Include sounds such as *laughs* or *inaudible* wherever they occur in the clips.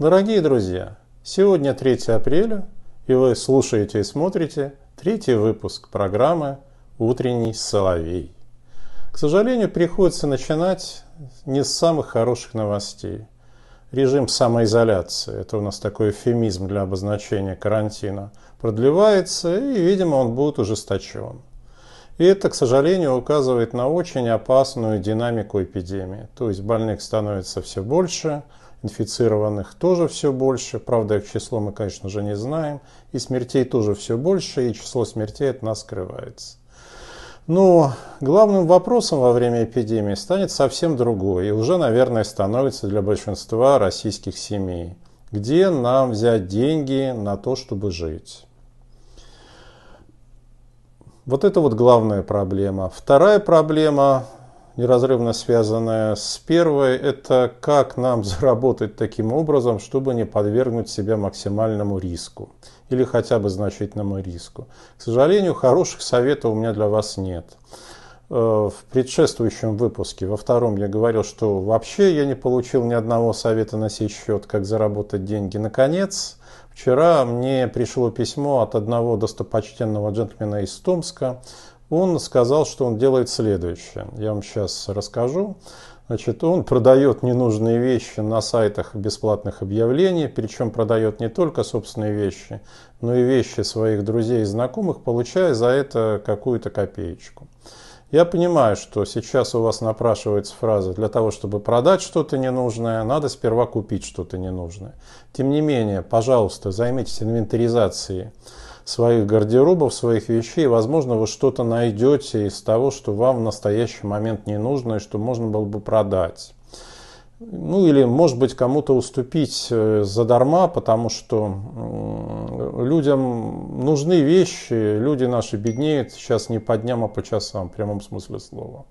Дорогие друзья, сегодня 3 апреля, и вы слушаете и смотрите третий выпуск программы «Утренний Соловей». К сожалению, приходится начинать не с самых хороших новостей. Режим самоизоляции, это у нас такой эвфемизм для обозначения карантина, продлевается, и, видимо, он будет ужесточен. И это, к сожалению, указывает на очень опасную динамику эпидемии. То есть больных становится все больше – инфицированных тоже все больше, правда их число мы, конечно же, не знаем, и смертей тоже все больше, и число смертей от нас скрывается. Но главным вопросом во время эпидемии станет совсем другой, и уже, наверное, становится для большинства российских семей. Где нам взять деньги на то, чтобы жить? Вот это вот главная проблема. Вторая проблема неразрывно связанная с первой, это как нам *laughs* заработать таким образом, чтобы не подвергнуть себя максимальному риску или хотя бы значительному риску. К сожалению, хороших советов у меня для вас нет. Э, в предшествующем выпуске, во втором, я говорил, что вообще я не получил ни одного совета на сей счет, как заработать деньги. Наконец, вчера мне пришло письмо от одного достопочтенного джентльмена из Томска, он сказал, что он делает следующее. Я вам сейчас расскажу. Значит, он продает ненужные вещи на сайтах бесплатных объявлений, причем продает не только собственные вещи, но и вещи своих друзей и знакомых, получая за это какую-то копеечку. Я понимаю, что сейчас у вас напрашивается фраза, для того, чтобы продать что-то ненужное, надо сперва купить что-то ненужное. Тем не менее, пожалуйста, займитесь инвентаризацией своих гардеробов, своих вещей. Возможно, вы что-то найдете из того, что вам в настоящий момент не нужно и что можно было бы продать. Ну или, может быть, кому-то уступить э, задарма, потому что людям нужны вещи, люди наши беднеют сейчас не по дням, а по часам, в прямом смысле слова.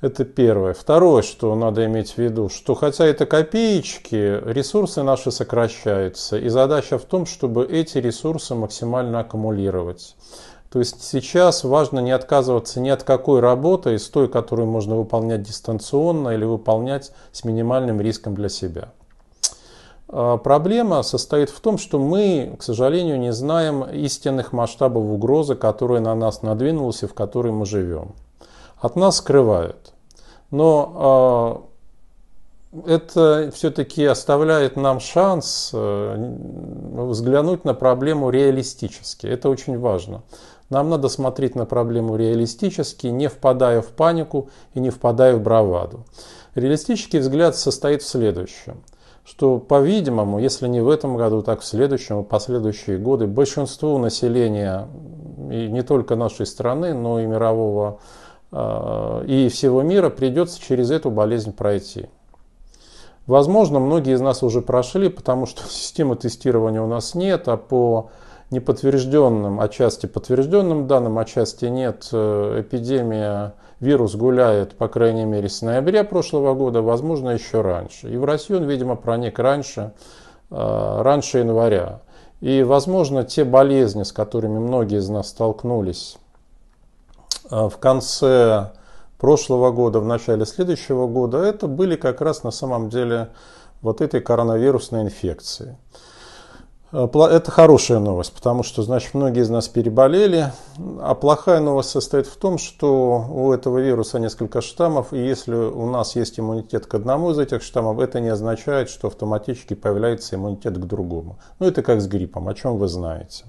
Это первое. Второе, что надо иметь в виду, что хотя это копеечки, ресурсы наши сокращаются. И задача в том, чтобы эти ресурсы максимально аккумулировать. То есть сейчас важно не отказываться ни от какой работы из той, которую можно выполнять дистанционно или выполнять с минимальным риском для себя. А, проблема состоит в том, что мы, к сожалению, не знаем истинных масштабов угрозы, которая на нас надвинулась и в которой мы живем от нас скрывают. Но а, это все-таки оставляет нам шанс э, взглянуть на проблему реалистически. Это очень важно. Нам надо смотреть на проблему реалистически, не впадая в панику и не впадая в браваду. Реалистический взгляд состоит в следующем, что, по-видимому, если не в этом году, так в следующем в последующие годы, большинству населения и не только нашей страны, но и мирового и всего мира придется через эту болезнь пройти. Возможно, многие из нас уже прошли, потому что *laughs* системы тестирования у нас нет, а по неподтвержденным, отчасти подтвержденным данным, отчасти нет, э, эпидемия, вирус гуляет, по крайней мере, с ноября прошлого года, возможно, еще раньше. И в Россию он, видимо, проник раньше, э, раньше января. И, возможно, те болезни, с которыми многие из нас столкнулись а в конце прошлого года, в начале следующего года, это были как раз на самом деле вот этой коронавирусной инфекции. А, это хорошая новость, потому что, значит, многие из нас переболели. А плохая новость состоит в том, что у этого вируса несколько штаммов, и если у нас есть иммунитет к одному из этих штаммов, это не означает, что автоматически появляется иммунитет к другому. Ну, это как с гриппом, о чем вы знаете.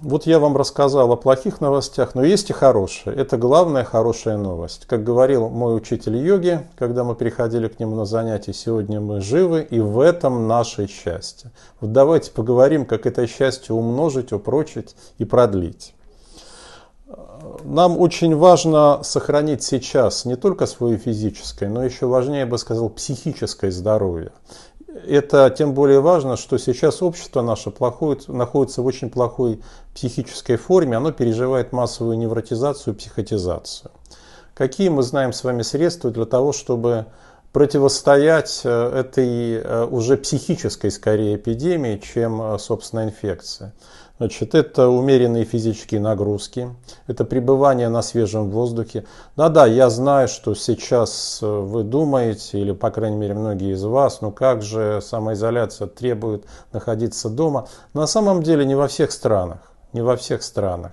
Вот я вам рассказал о плохих новостях, но есть и хорошие. Это главная хорошая новость. Как говорил мой учитель йоги, когда мы переходили к нему на занятия, сегодня мы живы, и в этом наше счастье. Вот давайте поговорим, как это счастье умножить, упрочить и продлить. Нам очень важно сохранить сейчас не только свое физическое, но еще важнее, я бы сказал, психическое здоровье. Это тем более важно, что сейчас общество наше плохое, находится в очень плохой психической форме, оно переживает массовую невротизацию, психотизацию. Какие мы знаем с вами средства для того, чтобы противостоять э, этой э, уже психической скорее эпидемии, чем, э, собственно, инфекции? Значит, это умеренные физические нагрузки, это пребывание на свежем воздухе. Да-да, я знаю, что сейчас э, вы думаете, или, по крайней мере, многие из вас, ну как же самоизоляция требует находиться дома. На самом деле не во всех странах, не во всех странах.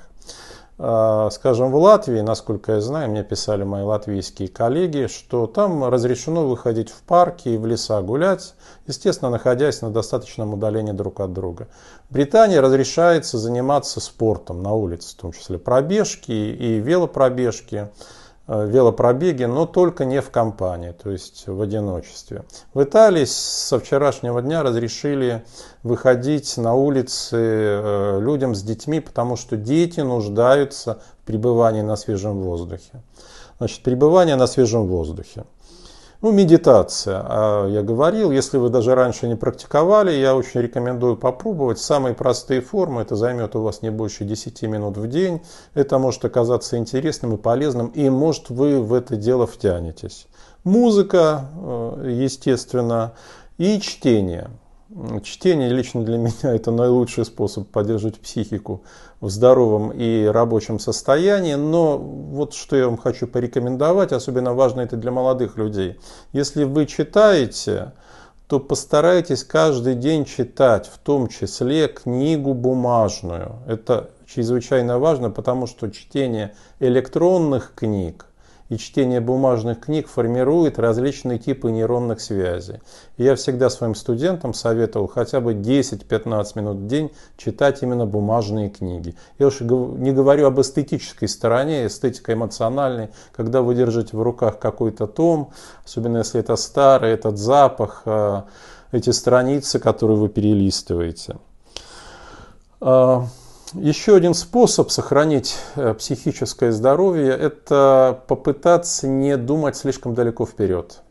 А, скажем, в Латвии, насколько я знаю, мне писали мои латвийские коллеги, что там разрешено выходить в парки и в леса гулять, естественно, находясь на достаточном удалении друг от друга. В Британии разрешается заниматься спортом на улице, в том числе пробежки и велопробежки. Э, велопробеги, но только не в компании, то есть в одиночестве. В Италии со вчерашнего дня разрешили выходить на улицы э, людям с детьми, потому что дети нуждаются в пребывании на свежем воздухе. Значит, пребывание на свежем воздухе. Ну, медитация. А я говорил, если вы даже раньше не практиковали, я очень рекомендую попробовать. Самые простые формы, это займет у вас не больше 10 минут в день. Это может оказаться интересным и полезным, и может вы в это дело втянетесь. Музыка, э, естественно, и чтение. Чтение лично для *laughs* меня это наилучший способ поддерживать психику в здоровом и рабочем состоянии. Но вот что я вам хочу порекомендовать, особенно важно это для молодых людей. Если вы читаете, то постарайтесь каждый день читать, в том числе книгу бумажную. Это чрезвычайно важно, потому что чтение электронных книг – и чтение бумажных книг формирует различные типы нейронных связей. я всегда своим студентам советовал хотя бы 10-15 минут в день читать именно бумажные книги. Я уж не говорю об эстетической стороне, эстетика эмоциональной, когда вы держите в руках какой-то том, особенно если это старый, этот запах, а, эти страницы, которые вы перелистываете. А, еще один способ сохранить э, психическое здоровье – это попытаться не думать слишком далеко вперед.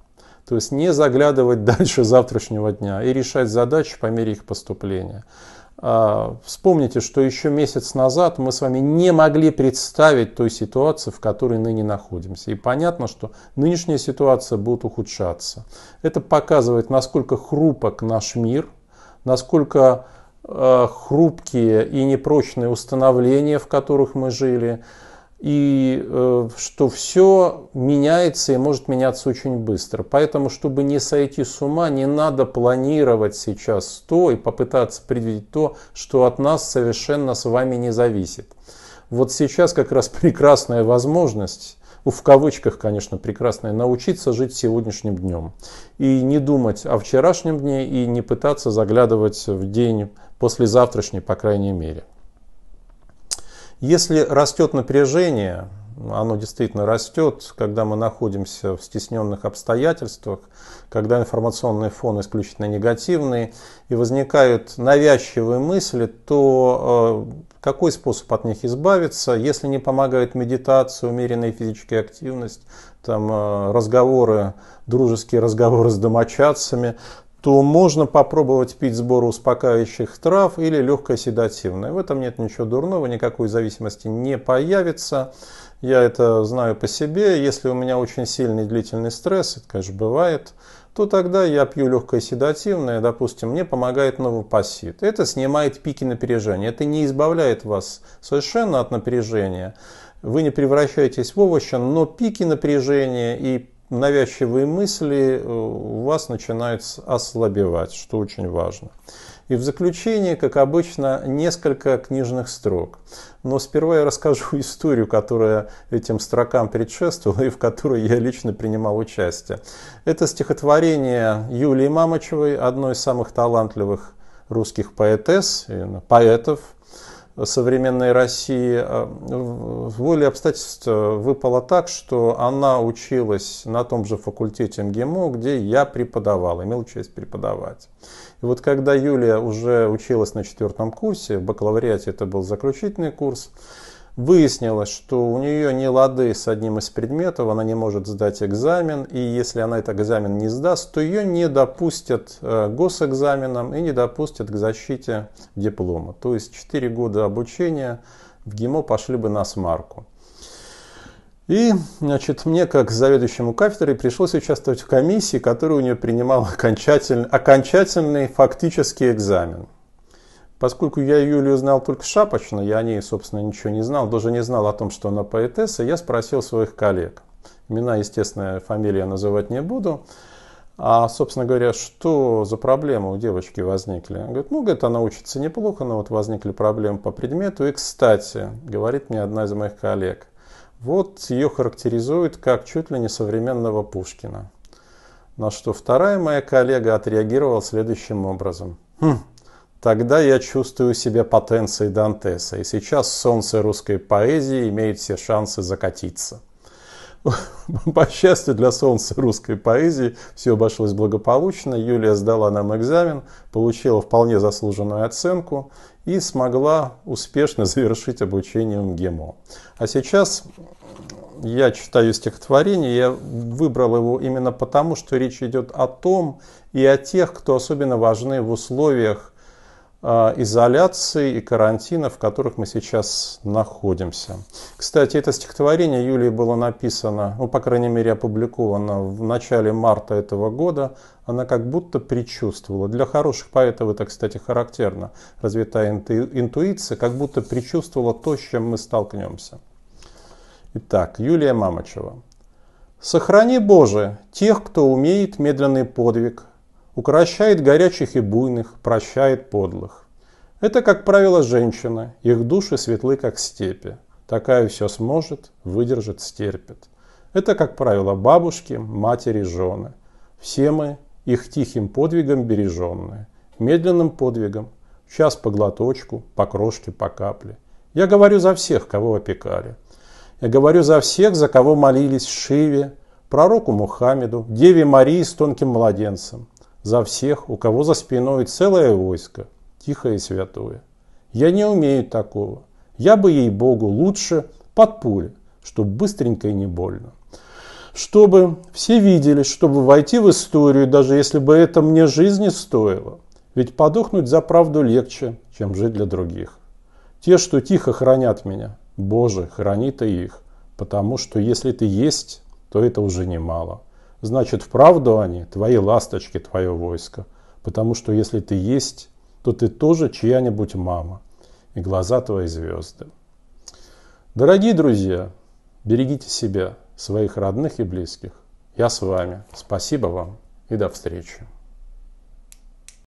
То есть не заглядывать *laughs* дальше завтрашнего дня и решать задачи по мере их поступления. А, вспомните, что еще месяц назад мы с вами не могли представить той ситуации, в которой ныне находимся. И понятно, что нынешняя ситуация будет ухудшаться. Это показывает, насколько хрупок наш мир, насколько Э, хрупкие и непрочные установления, в которых мы жили, и э, что все меняется и может меняться очень быстро. Поэтому, чтобы не сойти с ума, не надо планировать сейчас то и попытаться предвидеть то, что от нас совершенно с вами не зависит. Вот сейчас как раз *laughs* прекрасная возможность в кавычках, конечно, прекрасное, научиться жить сегодняшним днем. И не думать о вчерашнем дне, и не пытаться заглядывать в день послезавтрашний, по крайней мере. Если растет напряжение, оно действительно растет, когда мы находимся в стесненных обстоятельствах, когда информационный фон исключительно негативный, и возникают навязчивые мысли, то э, какой способ от них избавиться, если не помогает медитация, умеренная физическая активность, там, э, разговоры, дружеские разговоры с домочадцами, то можно попробовать пить сбор успокаивающих трав или легкое седативное. В этом нет ничего дурного, никакой зависимости не появится. Я это знаю по себе. Если у меня очень сильный длительный стресс, это, конечно, бывает, то тогда я пью легкое седативное, допустим, мне помогает новопосит. Это снимает пики напряжения. Это не избавляет вас совершенно от напряжения. Вы не превращаетесь в овощи, но пики напряжения и навязчивые мысли э, у вас начинают ослабевать, что очень важно. И в заключение, как обычно, несколько книжных строк. Но сперва я расскажу *laughs* историю, которая этим строкам предшествовала и в которой я лично принимал участие. Это стихотворение Юлии Мамочевой, одной из самых талантливых русских поэтесс, поэтов, современной России, э, в волей обстоятельств выпало так, что она училась на том же факультете МГИМО, где я преподавал, имел честь преподавать. И вот когда Юлия уже училась на четвертом курсе, в бакалавриате это был заключительный курс, Выяснилось, что у нее не лады с одним из предметов, она не может сдать экзамен, и если она этот экзамен не сдаст, то ее не допустят э, госэкзаменом и не допустят к защите диплома. То есть 4 года обучения в ГИМО пошли бы на смарку. И, значит, мне, как заведующему кафедрой, пришлось участвовать в комиссии, которая у нее принимала окончательный, окончательный фактический экзамен. Поскольку я Юлию знал только шапочно, я о ней, собственно, ничего не знал, даже не знал о том, что она поэтесса, я спросил своих коллег. Имена, естественно, фамилии я называть не буду. А, собственно говоря, что за проблемы у девочки возникли? Он говорит, ну, говорит, она учится неплохо, но вот возникли проблемы по предмету. И, кстати, говорит мне одна из моих коллег, вот ее характеризуют как чуть ли не современного Пушкина. На что вторая моя коллега отреагировала следующим образом. Хм, Тогда я чувствую себя потенцией Дантеса, и сейчас солнце русской поэзии имеет все шансы закатиться. *laughs* По счастью для солнца русской поэзии, все обошлось благополучно. Юлия сдала нам экзамен, получила вполне заслуженную оценку и смогла успешно завершить обучение МГИМО. А сейчас я читаю стихотворение, я выбрал его именно потому, что речь идет о том и о тех, кто особенно важны в условиях а, изоляции и карантина, в которых мы сейчас находимся. Кстати, это стихотворение Юлии было написано, ну, по крайней мере, опубликовано в начале марта этого года. Она как будто предчувствовала. Для хороших поэтов это, кстати, характерно. Развитая интуиция как будто предчувствовала то, с чем мы столкнемся. Итак, Юлия Мамочева. «Сохрани, Боже, тех, кто умеет медленный подвиг, Укращает горячих и буйных, прощает подлых. Это, как правило, женщина, их души светлы, как степи. Такая все сможет, выдержит, стерпит. Это, как правило, бабушки, матери, жены. Все мы их тихим подвигом береженные, медленным подвигом, час по глоточку, по крошке, по капле. Я говорю за всех, кого опекали. Я говорю за всех, за кого молились Шиве, пророку Мухаммеду, Деве Марии с тонким младенцем, за всех, у кого за спиной целое войско, тихое и святое. Я не умею такого. Я бы, ей-богу, лучше под пули, чтобы быстренько и не больно. Чтобы все видели, чтобы войти в историю, даже если бы это мне жизни стоило. Ведь подохнуть за правду легче, чем жить для других. Те, что тихо хранят меня, Боже, храни ты их, потому что если ты есть, то это уже немало значит, вправду они твои ласточки, твое войско. Потому что если ты есть, то ты тоже чья-нибудь мама и глаза твои звезды. Дорогие друзья, берегите себя, своих родных и близких. Я с вами. Спасибо вам и до встречи.